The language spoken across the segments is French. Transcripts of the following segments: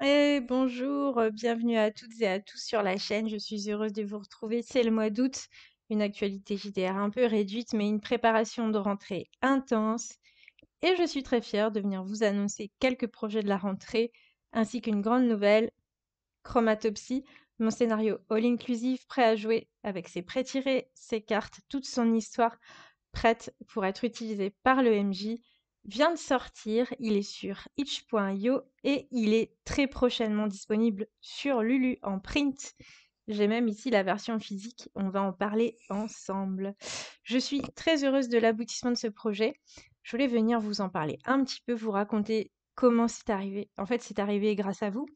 Et eh, bonjour, euh, bienvenue à toutes et à tous sur la chaîne. Je suis heureuse de vous retrouver. C'est le mois d'août, une actualité JDR un peu réduite, mais une préparation de rentrée intense. Et je suis très fière de venir vous annoncer quelques projets de la rentrée, ainsi qu'une grande nouvelle, Chromatopsie, mon scénario all-inclusive, prêt à jouer avec ses tirés, ses cartes, toute son histoire, prête pour être utilisée par le MJ vient de sortir. Il est sur itch.io et il est très prochainement disponible sur Lulu en print. J'ai même ici la version physique, on va en parler ensemble. Je suis très heureuse de l'aboutissement de ce projet. Je voulais venir vous en parler un petit peu, vous raconter comment c'est arrivé. En fait, c'est arrivé grâce à vous.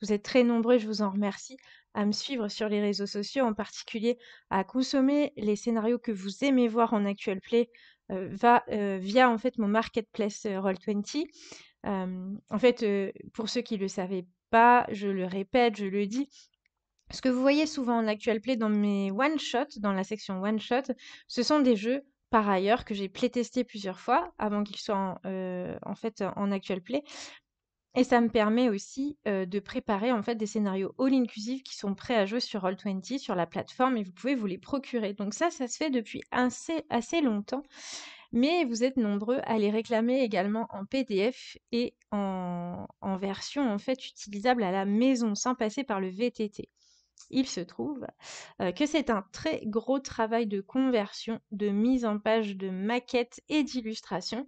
Vous êtes très nombreux, je vous en remercie, à me suivre sur les réseaux sociaux, en particulier à consommer les scénarios que vous aimez voir en actual play euh, va euh, via en fait mon marketplace euh, Roll20. en fait, pour ceux qui ne le savaient pas, je le répète, je le dis, ce que vous voyez souvent en actual play dans mes one shot, dans la section one shot, ce sont des jeux par ailleurs que j'ai playtesté plusieurs fois avant qu'ils soient en, fait en actual play et ça me permet aussi euh, de préparer en fait des scénarios all inclusive qui sont prêts à jouer sur Roll20 sur la plateforme et vous pouvez vous les procurer. Donc ça, ça se fait depuis assez, assez longtemps. Mais vous êtes nombreux à les réclamer également en PDF et en, version en fait utilisable à la maison sans passer par le VTT. Il se trouve euh, que c'est un très gros travail de conversion, de mise en page de maquettes et d'illustrations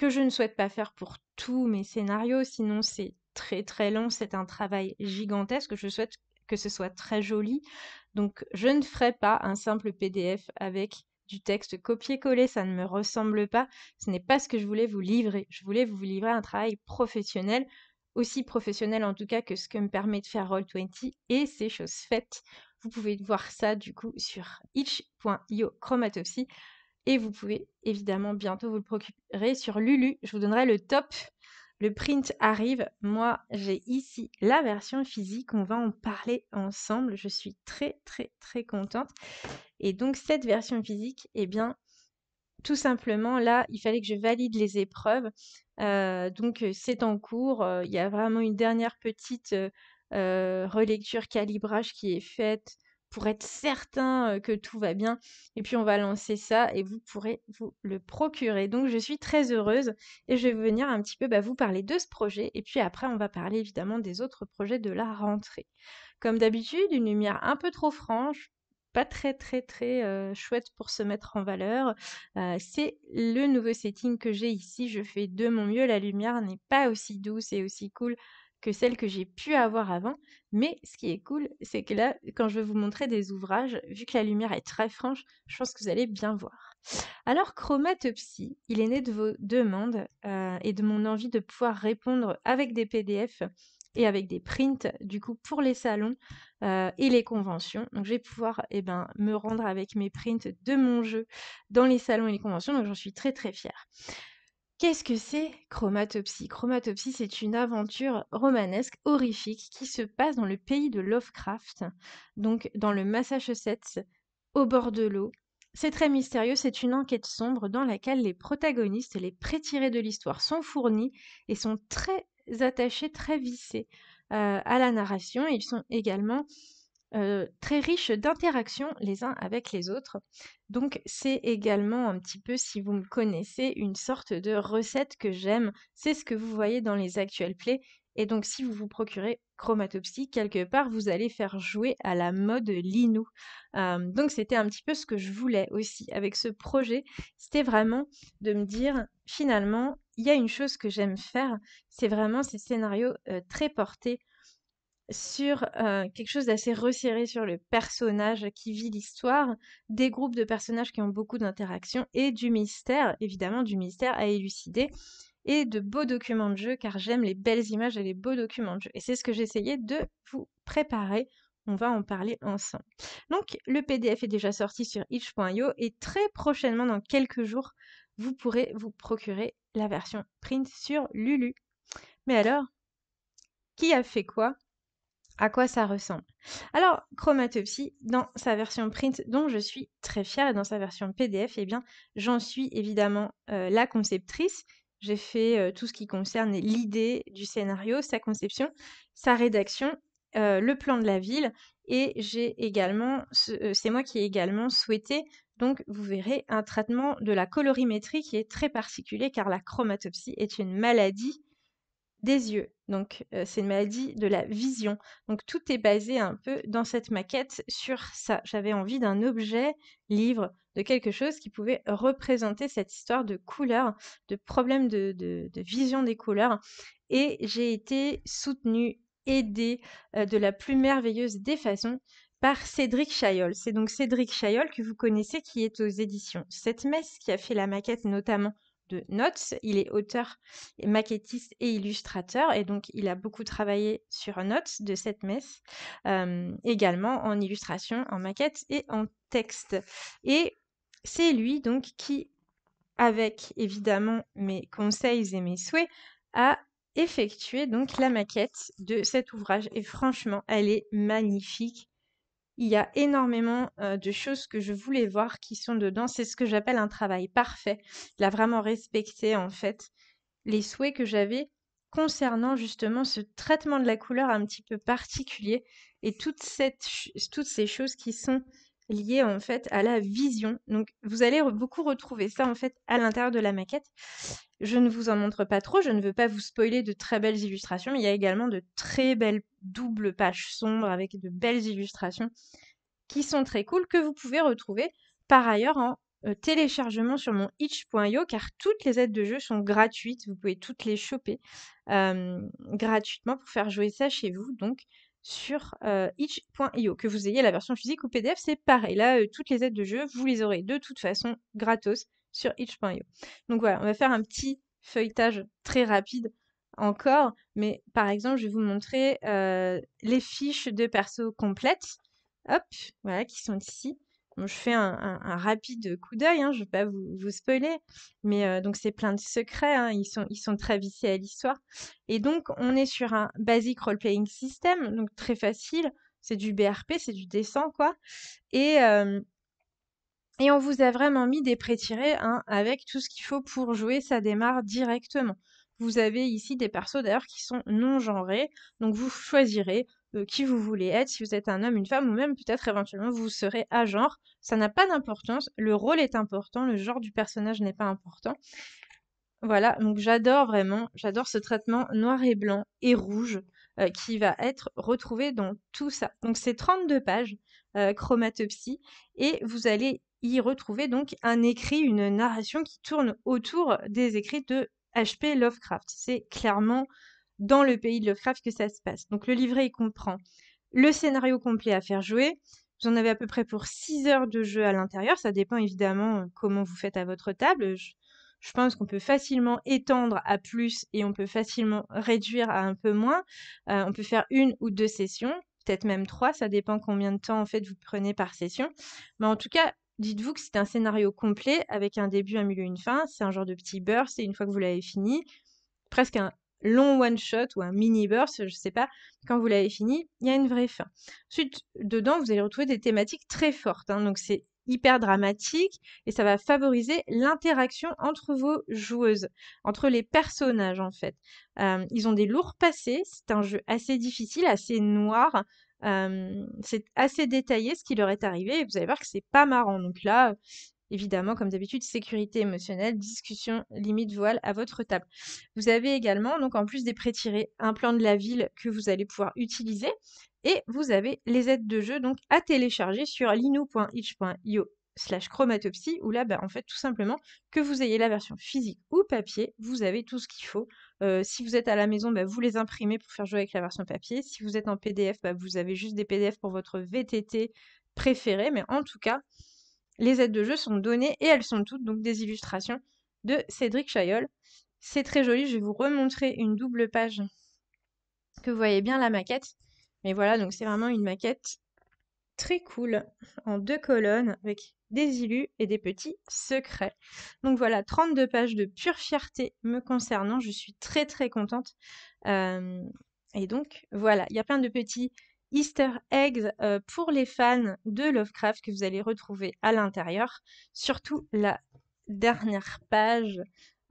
que je ne souhaite pas faire pour tous mes scénarios, sinon c'est très très long, c'est un travail gigantesque, je souhaite que ce soit très joli, donc je ne ferai pas un simple PDF avec du texte copier collé ça ne me ressemble pas, ce n'est pas ce que je voulais vous livrer, je voulais vous livrer un travail professionnel, aussi professionnel en tout cas que ce que me permet de faire Roll20 et ces choses faites. Vous pouvez voir ça du coup sur itch.io chromatopsy. Et vous pouvez évidemment bientôt vous le procurer sur Lulu. Je vous donnerai le top. Le print arrive. Moi, j'ai ici la version physique. On va en parler ensemble. Je suis très, très, très contente. Et donc, cette version physique, eh bien, tout simplement, là, il fallait que je valide les épreuves. Euh, donc, euh, c'est en cours. Euh, il y a vraiment une dernière petite relecture calibrage qui est faite pour être certain que tout va bien. Et puis on va lancer ça et vous pourrez vous le procurer. Donc je suis très heureuse et je vais venir un petit peu bah, vous parler de ce projet. Et puis après, on va parler évidemment des autres projets de la rentrée. Comme d'habitude, une lumière un peu trop franche, pas très très très chouette pour se mettre en valeur. c'est le nouveau setting que j'ai ici. Je fais de mon mieux. La lumière n'est pas aussi douce et aussi cool que celle que j'ai pu avoir avant. Mais ce qui est cool, c'est que là, quand je vais vous montrer des ouvrages, vu que la lumière est très franche, je pense que vous allez bien voir. Alors, Chromatopsie, il est né de vos demandes euh, et de mon envie de pouvoir répondre avec des PDF et avec des prints, du coup, pour les salons euh, et les conventions. Donc, je vais pouvoir eh ben, me rendre avec mes prints de mon jeu dans les salons et les conventions. Donc, j'en suis très, très fière. Qu'est-ce que c'est Chromatopsie Chromatopsie, c'est une aventure romanesque horrifique qui se passe dans le pays de Lovecraft, donc dans le Massachusetts, au bord de l'eau. C'est très mystérieux, c'est une enquête sombre dans laquelle les protagonistes les prétirés de l'histoire sont fournis et sont très attachés, très vissés euh, à la narration. Ils sont également euh, très riche d'interactions les uns avec les autres. Donc c'est également un petit peu, si vous me connaissez, une sorte de recette que j'aime. C'est ce que vous voyez dans les actuels plays. Et donc si vous vous procurez chromatopsie, quelque part, vous allez faire jouer à la mode l'Inou. Euh, donc c'était un petit peu ce que je voulais aussi avec ce projet. C'était vraiment de me dire, finalement, il y a une chose que j'aime faire, c'est vraiment ces scénarios euh, très portés sur euh, quelque chose d'assez resserré sur le personnage qui vit l'histoire, des groupes de personnages qui ont beaucoup d'interactions et du mystère, évidemment du mystère à élucider et de beaux documents de jeu car j'aime les belles images et les beaux documents de jeu. Et c'est ce que j'essayais de vous préparer. On va en parler ensemble. Donc le PDF est déjà sorti sur itch.io et très prochainement, dans quelques jours, vous pourrez vous procurer la version print sur Lulu. Mais alors, qui a fait quoi à quoi ça ressemble. Alors, Chromatopsie, dans sa version print dont je suis très fière, et dans sa version PDF, eh bien, j'en suis évidemment euh, la conceptrice. J'ai fait euh, tout ce qui concerne l'idée du scénario, sa conception, sa rédaction, euh, le plan de la ville, et j'ai également, c'est moi qui ai également souhaité, donc vous verrez, un traitement de la colorimétrie qui est très particulier car la chromatopsie est une maladie des yeux. Donc, c'est une maladie de la vision. Donc, tout est basé un peu dans cette maquette sur ça. J'avais envie d'un objet, livre, de quelque chose qui pouvait représenter cette histoire de couleurs, de problème de, vision des couleurs. Et j'ai été soutenue, aidée de la plus merveilleuse des façons par Cédric Chaillol. C'est donc Cédric Chaillol que vous connaissez qui est aux éditions Cette messe qui a fait la maquette notamment Notes. Il est auteur, maquettiste et illustrateur et donc il a beaucoup travaillé sur Notes de cette messe, euh, également en illustration, en maquette et en texte. Et c'est lui donc qui, avec évidemment mes conseils et mes souhaits, a effectué donc la maquette de cet ouvrage et franchement elle est magnifique il y a énormément de choses que je voulais voir qui sont dedans. C'est ce que j'appelle un travail parfait. Il a vraiment respecté en fait les souhaits que j'avais concernant justement ce traitement de la couleur un petit peu particulier et toutes ces choses qui sont lié en fait à la vision. Donc vous allez beaucoup retrouver ça en fait à l'intérieur de la maquette. Je ne vous en montre pas trop, je ne veux pas vous spoiler de très belles illustrations, mais il y a également de très belles doubles pages sombres avec de belles illustrations qui sont très cool que vous pouvez retrouver par ailleurs en euh, téléchargement sur mon itch.io car toutes les aides de jeu sont gratuites, vous pouvez toutes les choper euh, gratuitement pour faire jouer ça chez vous. Donc sur euh, itch.io. Que vous ayez la version physique ou PDF, c'est pareil. Là, euh, toutes les aides de jeu, vous les aurez de toute façon gratos sur itch.io. Donc voilà, on va faire un petit feuilletage très rapide encore, mais par exemple, je vais vous montrer euh, les fiches de perso complètes, hop, voilà, qui sont ici je fais un, rapide coup d'œil, hein, je ne vais pas vous, spoiler, mais euh, donc c'est plein de secrets, hein, ils, sont, très vissés à l'histoire. Et donc on est sur un basic role-playing system, donc très facile, c'est du BRP, c'est du dessin quoi. Euh, et, on vous a vraiment mis des prétirés hein, avec tout ce qu'il faut pour jouer, ça démarre directement. Vous avez ici des persos d'ailleurs qui sont non genrés, donc vous choisirez euh, qui vous voulez être, si vous êtes un homme, une femme, ou même peut-être éventuellement vous serez à genre. Ça n'a pas d'importance, le rôle est important, le genre du personnage n'est pas important. Voilà, donc j'adore vraiment, j'adore ce traitement noir et blanc et rouge euh, qui va être retrouvé dans tout ça. Donc c'est 32 pages, euh, chromatopsie, et vous allez y retrouver donc un écrit, une narration qui tourne autour des écrits de H.P. Lovecraft. C'est clairement dans le pays de Lovecraft que ça se passe. Donc le livret, il comprend le scénario complet à faire jouer. Vous en avez à peu près pour 6 heures de jeu à l'intérieur. Ça dépend évidemment comment vous faites à votre table. Je, pense qu'on peut facilement étendre à plus et on peut facilement réduire à un peu moins. Euh, on peut faire une ou deux sessions, peut-être même trois. Ça dépend combien de temps en fait vous prenez par session. Mais en tout cas, dites-vous que c'est un scénario complet avec un début, un milieu, une fin. C'est un genre de petit burst et une fois que vous l'avez fini, presque un, long one-shot ou un mini-burst, je sais pas, quand vous l'avez fini, il y a une vraie fin. Ensuite, dedans, vous allez retrouver des thématiques très fortes. Hein. donc, c'est hyper dramatique et ça va favoriser l'interaction entre vos joueuses, entre les personnages en fait. Euh, ils ont des lourds passés, c'est un jeu assez difficile, assez noir, euh, c'est assez détaillé ce qui leur est arrivé et vous allez voir que c'est pas marrant. Donc là, Évidemment, comme d'habitude, sécurité émotionnelle, discussion, limite voile à votre table. Vous avez également, donc en plus des prêts tirés, un plan de la ville que vous allez pouvoir utiliser. Et vous avez les aides de jeu donc à télécharger sur lino.itch.io slash chromatopsie, où là, bah, en fait, tout simplement, que vous ayez la version physique ou papier, vous avez tout ce qu'il faut. Euh, si vous êtes à la maison, bah, vous les imprimez pour faire jouer avec la version papier. Si vous êtes en PDF, bah, vous avez juste des PDF pour votre VTT préféré. Mais en tout cas, les aides de jeu sont données et elles sont toutes donc des illustrations de Cédric Chaillol. C'est très joli, je vais vous remontrer une double page que vous voyez bien la maquette. Mais voilà, donc c'est vraiment une maquette très cool en deux colonnes avec des élus et des petits secrets. Donc voilà, 32 pages de pure fierté me concernant. Je suis très très contente. Euh, et donc voilà, il y a plein de petits easter eggs euh, pour les fans de Lovecraft que vous allez retrouver à l'intérieur. Surtout la dernière page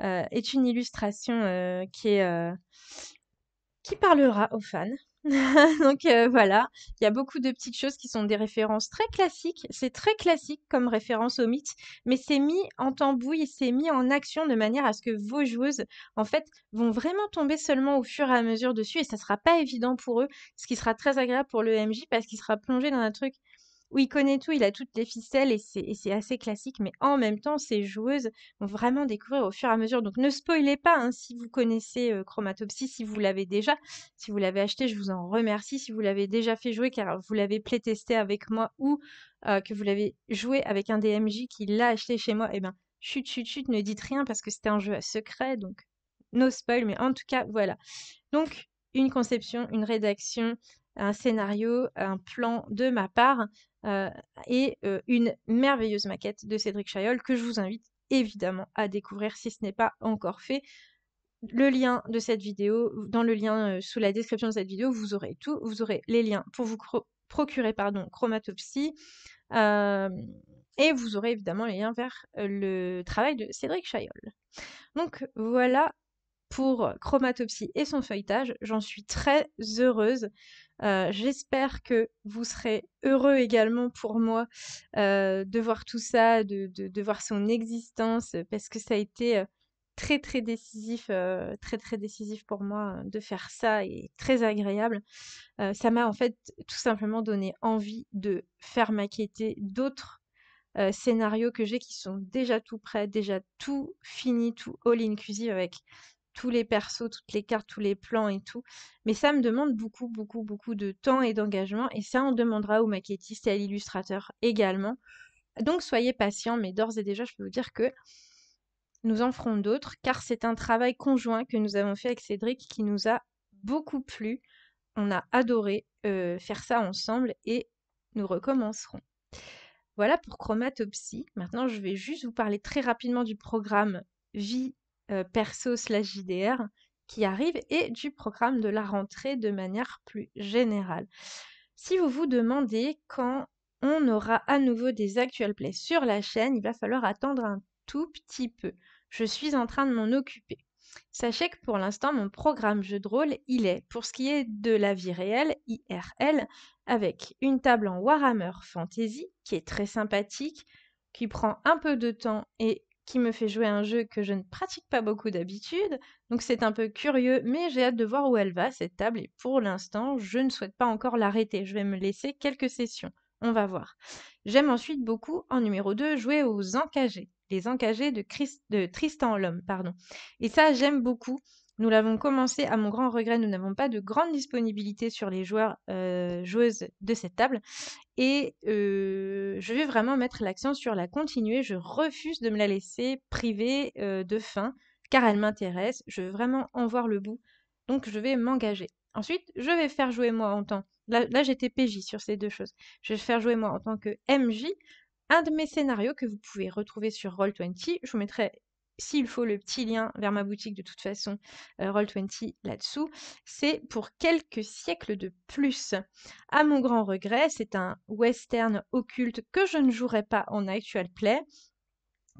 euh, est une illustration euh, qui, est, qui parlera aux fans. Donc euh, voilà, il y a beaucoup de petites choses qui sont des références très classiques. C'est très classique comme référence au mythe, mais c'est mis en tambouille, c'est mis en action de manière à ce que vos joueuses, en fait, vont vraiment tomber seulement au fur et à mesure dessus et ça sera pas évident pour eux, ce qui sera très agréable pour le MJ parce qu'il sera plongé dans un truc où il connaît tout, il a toutes les ficelles et c'est assez classique, mais en même temps, ces joueuses vont vraiment découvrir au fur et à mesure. Donc ne spoilez pas hein, si vous connaissez Chromatopsy, euh, Chromatopsie, si vous l'avez déjà, si vous l'avez acheté, je vous en remercie. Si vous l'avez déjà fait jouer car vous l'avez playtesté avec moi ou euh, que vous l'avez joué avec un DMJ qui l'a acheté chez moi, eh ben chut chut chut, ne dites rien parce que c'était un jeu à secret, donc no spoil, mais en tout cas voilà. Donc une conception, une rédaction, un scénario, un plan de ma part euh, et euh, une merveilleuse maquette de Cédric Chayol que je vous invite évidemment à découvrir si ce n'est pas encore fait. Le lien de cette vidéo, dans le lien euh, sous la description de cette vidéo, vous aurez tout. Vous aurez les liens pour vous procurer pardon, Chromatopsie et vous aurez évidemment les liens vers le travail de Cédric Chayol. Donc voilà pour Chromatopsie et son feuilletage. J'en suis très heureuse. Euh, j'espère que vous serez heureux également pour moi euh, de voir tout ça, de, de, voir son existence, parce que ça a été euh, très très décisif, très très décisif pour moi hein, de faire ça et très agréable. ça m'a en fait tout simplement donné envie de faire maqueter d'autres scénarios que j'ai qui sont déjà tout prêts, déjà tout fini, tout all inclusive avec tous les persos, toutes les cartes, tous les plans et tout. Mais ça me demande beaucoup, beaucoup, beaucoup de temps et d'engagement. Et ça, on demandera au maquettiste et à l'illustrateur également. Donc soyez patients, mais d'ores et déjà, je peux vous dire que nous en ferons d'autres, car c'est un travail conjoint que nous avons fait avec Cédric qui nous a beaucoup plu. On a adoré euh, faire ça ensemble et nous recommencerons. Voilà pour chromatopsie. Maintenant, je vais juste vous parler très rapidement du programme vie euh, perso slash JDR qui arrive et du programme de la rentrée de manière plus générale. Si vous vous demandez quand on aura à nouveau des actual plays sur la chaîne, il va falloir attendre un tout petit peu. Je suis en train de m'en occuper. Sachez que pour l'instant, mon programme jeu de rôle, il est, pour ce qui est de la vie réelle, IRL, avec une table en Warhammer Fantasy, qui est très sympathique, qui prend un peu de temps et qui me fait jouer un jeu que je ne pratique pas beaucoup d'habitude. Donc c'est un peu curieux, mais j'ai hâte de voir où elle va, cette table, et pour l'instant, je ne souhaite pas encore l'arrêter. Je vais me laisser quelques sessions. On va voir. J'aime ensuite beaucoup, en numéro 2, jouer aux encagés. Les encagés de, de Tristan Lhomme, pardon. Et ça, j'aime beaucoup. Nous l'avons commencé, à mon grand regret, nous n'avons pas de grande disponibilité sur les joueurs, euh, joueuses de cette table. Et euh, je vais vraiment mettre l'accent sur la continuer. Je refuse de me la laisser privée euh, de fin, car elle m'intéresse. Je veux vraiment en voir le bout. Donc je vais m'engager. Ensuite, je vais faire jouer moi en tant... Là, là j'étais PJ sur ces deux choses. Je vais faire jouer moi en tant que MJ un de mes scénarios que vous pouvez retrouver sur Roll20. Je vous mettrai s'il faut le petit lien vers ma boutique de toute façon, euh, Roll20 là-dessous, c'est pour quelques siècles de plus. À mon grand regret, c'est un western occulte que je ne jouerai pas en actual play,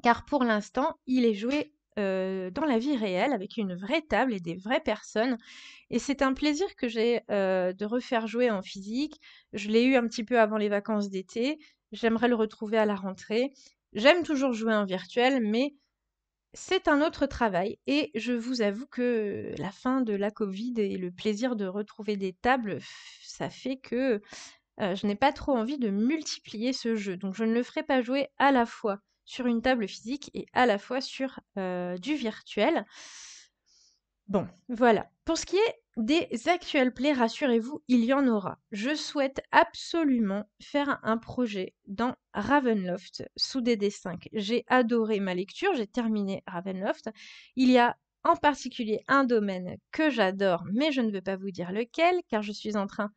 car pour l'instant, il est joué euh, dans la vie réelle avec une vraie table et des vraies personnes. Et c'est un plaisir que j'ai euh, de refaire jouer en physique. Je l'ai eu un petit peu avant les vacances d'été. J'aimerais le retrouver à la rentrée. J'aime toujours jouer en virtuel, mais c'est un autre travail et je vous avoue que la fin de la Covid et le plaisir de retrouver des tables, ça fait que je n'ai pas trop envie de multiplier ce jeu. Donc je ne le ferai pas jouer à la fois sur une table physique et à la fois sur du virtuel. Bon, voilà. Pour ce qui est des actuels plaies, rassurez-vous, il y en aura. Je souhaite absolument faire un projet dans Ravenloft sous DD5. J'ai adoré ma lecture, j'ai terminé Ravenloft. Il y a en particulier un domaine que j'adore, mais je ne veux pas vous dire lequel, car je suis en train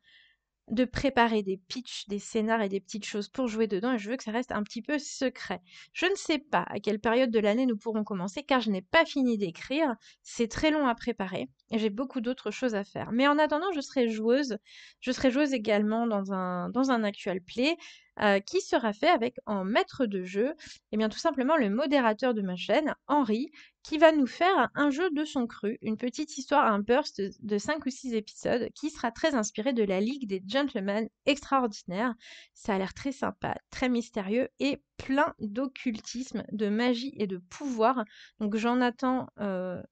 de préparer des pitchs, des scénars et des petites choses pour jouer dedans et je veux que ça reste un petit peu secret. Je ne sais pas à quelle période de l'année nous pourrons commencer car je n'ai pas fini d'écrire, c'est très long à préparer et j'ai beaucoup d'autres choses à faire. Mais en attendant, je serai joueuse, je serai joueuse également dans un, dans un actual play, euh, qui sera fait avec en maître de jeu, et eh bien tout simplement le modérateur de ma chaîne, Henri, qui va nous faire un jeu de son cru, une petite histoire, un burst de 5 ou 6 épisodes, qui sera très inspiré de la Ligue des Gentlemen Extraordinaires. Ça a l'air très sympa, très mystérieux et plein d'occultisme, de magie et de pouvoir. Donc j'en attends euh,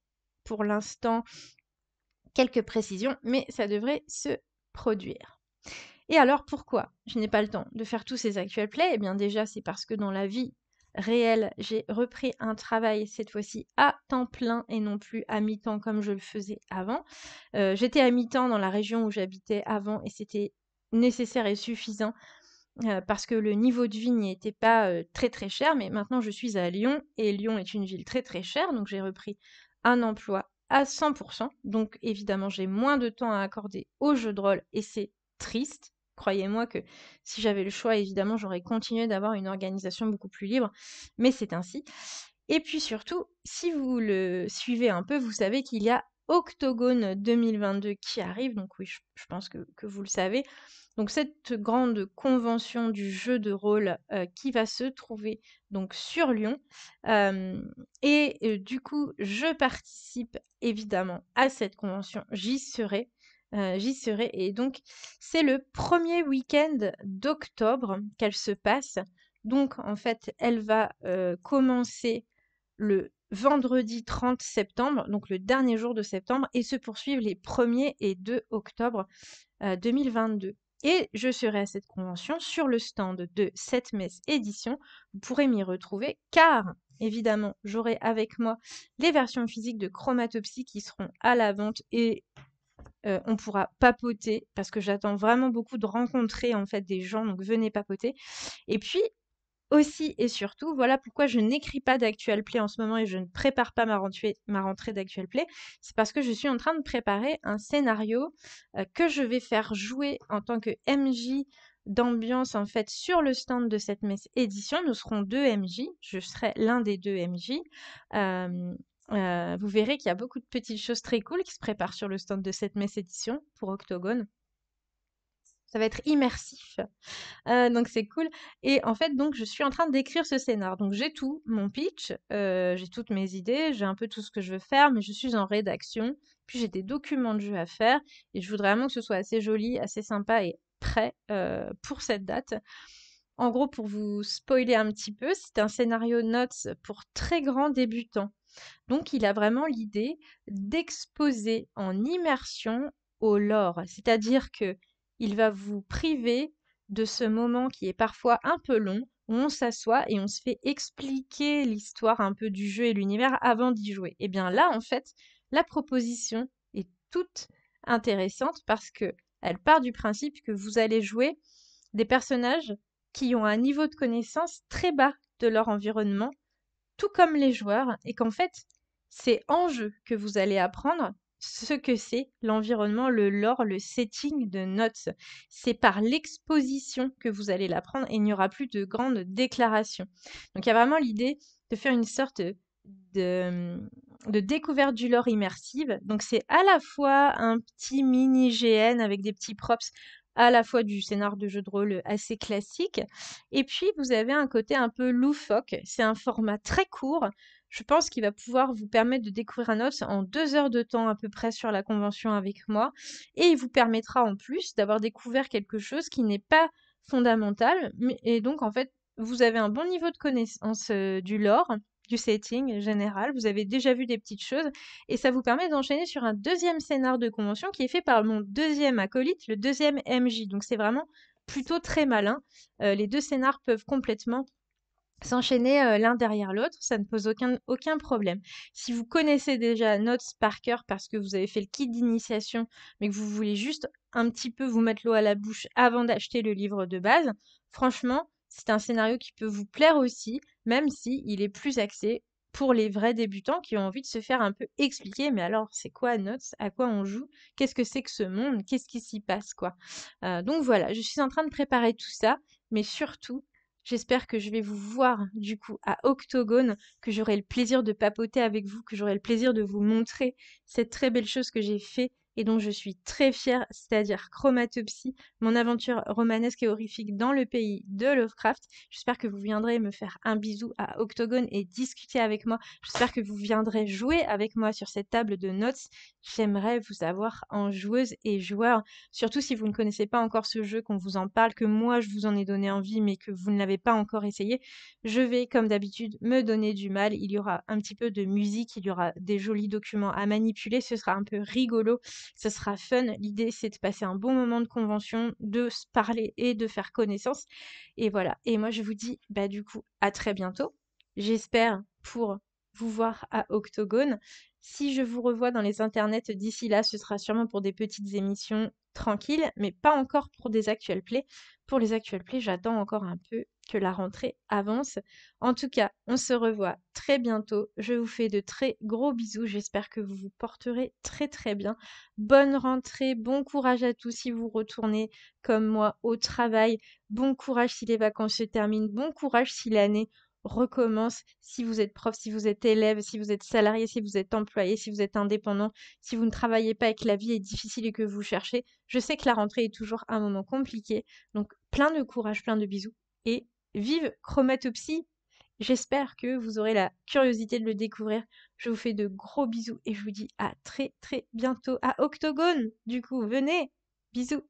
pour l'instant quelques précisions, mais ça devrait se produire. Et alors pourquoi je n'ai pas le temps de faire tous ces actuels plays Eh bien déjà c'est parce que dans la vie réelle j'ai repris un travail cette fois-ci à temps plein et non plus à mi-temps comme je le faisais avant. Euh, j'étais à mi-temps dans la région où j'habitais avant et c'était nécessaire et suffisant euh, parce que le niveau de vie n'y était pas euh, très très cher, mais maintenant je suis à Lyon et Lyon est une ville très très chère, donc j'ai repris un emploi à 100%, donc évidemment j'ai moins de temps à accorder au jeu de rôle et c'est triste. Croyez-moi que si j'avais le choix, évidemment, j'aurais continué d'avoir une organisation beaucoup plus libre, mais c'est ainsi. Et puis surtout, si vous le suivez un peu, vous savez qu'il y a Octogone 2022 qui arrive, donc oui, je, pense que, vous le savez. Donc cette grande convention du jeu de rôle euh, qui va se trouver donc sur Lyon. Euh, et euh, du coup, je participe évidemment à cette convention, j'y serai. Euh, j'y serai. Et donc, c'est le premier week-end d'octobre qu'elle se passe. Donc, en fait, elle va euh, commencer le vendredi 30 septembre, donc le dernier jour de septembre, et se poursuivre les 1er et 2 octobre 2022. Euh, et je serai à cette convention sur le stand de cette messe édition. Vous pourrez m'y retrouver car évidemment j'aurai avec moi les versions physiques de Chromatopsie qui seront à la vente et euh, on pourra papoter parce que j'attends vraiment beaucoup de rencontrer en fait des gens, donc venez papoter. Et puis aussi et surtout, voilà pourquoi je n'écris pas d'actual play en ce moment et je ne prépare pas ma rentrée, ma rentrée d'actual play, c'est parce que je suis en train de préparer un scénario euh, que je vais faire jouer en tant que MJ d'ambiance en fait sur le stand de cette édition. Nous serons deux MJ, je serai l'un des deux MJ. Euh, euh, vous verrez qu'il y a beaucoup de petites choses très cool qui se préparent sur le stand de cette messe édition pour Octogone. Ça va être immersif. Euh, donc c'est cool. Et en fait, donc je suis en train d'écrire ce scénar. Donc j'ai tout, mon pitch, euh, j'ai toutes mes idées, j'ai un peu tout ce que je veux faire, mais je suis en rédaction. Puis j'ai des documents de jeu à faire. Et je voudrais vraiment que ce soit assez joli, assez sympa et prêt pour cette date. En gros, pour vous spoiler un petit peu, c'est un scénario notes pour très grands débutants. Donc il a vraiment l'idée d'exposer en immersion au lore, c'est-à-dire que il va vous priver de ce moment qui est parfois un peu long où on s'assoit et on se fait expliquer l'histoire un peu du jeu et l'univers avant d'y jouer. Et eh bien là en fait, la proposition est toute intéressante parce que elle part du principe que vous allez jouer des personnages qui ont un niveau de connaissance très bas de leur environnement tout comme les joueurs, et qu'en fait, c'est en jeu que vous allez apprendre ce que c'est l'environnement, le lore, le setting de notes. C'est par l'exposition que vous allez l'apprendre et il n'y aura plus de grandes déclarations. Donc il y a vraiment l'idée de faire une sorte de, hum, de découverte du lore immersive. Donc c'est à la fois un petit mini GN avec des petits props à la fois du scénar de jeu de rôle assez classique, et puis vous avez un côté un peu loufoque. C'est un format très court. Je pense qu'il va pouvoir vous permettre de découvrir un os en deux heures de temps à peu près sur la convention avec moi, et il vous permettra en plus d'avoir découvert quelque chose qui n'est pas fondamental, et donc en fait vous avez un bon niveau de connaissance euh, du lore du setting général, vous avez déjà vu des petites choses, et ça vous permet d'enchaîner sur un deuxième scénar de convention qui est fait par mon deuxième acolyte, le deuxième MJ. Donc c'est vraiment plutôt très malin. Euh, les deux scénars peuvent complètement s'enchaîner euh, l'un derrière l'autre, ça ne pose aucun, aucun problème. Si vous connaissez déjà Notes par cœur parce que vous avez fait le kit d'initiation, mais que vous voulez juste un petit peu vous mettre l'eau à la bouche avant d'acheter le livre de base, franchement, c'est un scénario qui peut vous plaire aussi, même si il est plus axé pour les vrais débutants qui ont envie de se faire un peu expliquer, mais alors c'est quoi Notes À quoi on joue Qu'est-ce que c'est que ce monde Qu'est-ce qui s'y passe quoi euh, Donc voilà, je suis en train de préparer tout ça, mais surtout, J'espère que je vais vous voir du coup à Octogone, que j'aurai le plaisir de papoter avec vous, que j'aurai le plaisir de vous montrer cette très belle chose que j'ai fait et dont je suis très fière, c'est-à-dire Chromatopsie, mon aventure romanesque et horrifique dans le pays de Lovecraft. J'espère que vous viendrez me faire un bisou à Octogone et discuter avec moi. J'espère que vous viendrez jouer avec moi sur cette table de notes. J'aimerais vous avoir en joueuse et joueur, surtout si vous ne connaissez pas encore ce jeu, qu'on vous en parle, que moi je vous en ai donné envie mais que vous ne l'avez pas encore essayé. Je vais, comme d'habitude, me donner du mal. Il y aura un petit peu de musique, il y aura des jolis documents à manipuler, ce sera un peu rigolo. Ce sera fun. L'idée, c'est de passer un bon moment de convention, de se parler et de faire connaissance. Et voilà. Et moi, je vous dis, bah, du coup, à très bientôt. J'espère pour vous voir à Octogone. Si je vous revois dans les internets d'ici là, ce sera sûrement pour des petites émissions tranquilles, mais pas encore pour des actuels plays. Pour les actuels plays, j'attends encore un peu que la rentrée avance. En tout cas, on se revoit très bientôt. Je vous fais de très gros bisous. J'espère que vous vous porterez très très bien. Bonne rentrée, bon courage à tous si vous retournez comme moi au travail. Bon courage si les vacances se terminent. Bon courage si l'année recommence. Si vous êtes prof, si vous êtes élève, si vous êtes salarié, si vous êtes employé, si vous êtes indépendant, si vous ne travaillez pas et que la vie est difficile et que vous cherchez, je sais que la rentrée est toujours un moment compliqué. Donc plein de courage, plein de bisous et vive chromatopsie. J'espère que vous aurez la curiosité de le découvrir. Je vous fais de gros bisous et je vous dis à très très bientôt à Octogone. Du coup, venez. Bisous.